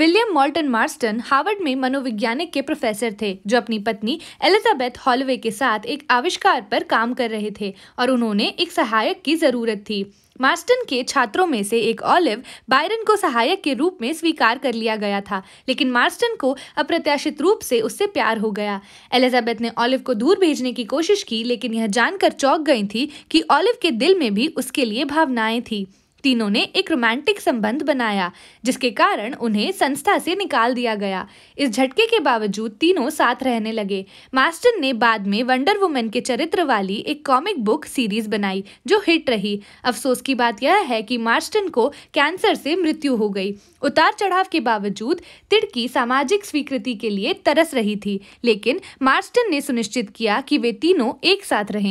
William मॉल्टन Marston Harvard में मनोविज्ञानिक के professor थे जो अपनी पत्नी एलिजाबेथ हॉलवे के साथ एक आविष्कार पर काम कर रहे थे और उन्होंने एक सहायक की जरूरत थी मार्स्टन के छात्रों में से एक ऑलिव बायरन को सहायक के रूप में स्वीकार कर लिया गया था लेकिन मार्स्टन को अप्रत्याशित रूप से उससे प्यार हो गया एलिजाबेथ ने ऑलिव को दूर भेजने की कोशिश की लेकिन यह जानकर चौंक गई थी कि ऑलिव के दिल में भी उसके लिए भावनाएं थी तीनों ने एक रोमांटिक संबंध बनाया जिसके कारण उन्हें संस्था से निकाल दिया गया इस झटके के बावजूद तीनों साथ रहने लगे मास्टर ने बाद में वंडर वुमेन के चरित्र वाली एक कॉमिक बुक सीरीज बनाई जो हिट रही अफसोस की बात यह है कि मार्स्टन को कैंसर से मृत्यु हो गई उतार चढ़ाव के बावजूद तिड़की सामाजिक स्वीकृति के लिए तरस रही थी लेकिन मार्स्टन ने सुनिश्चित किया कि वे तीनों एक साथ रहें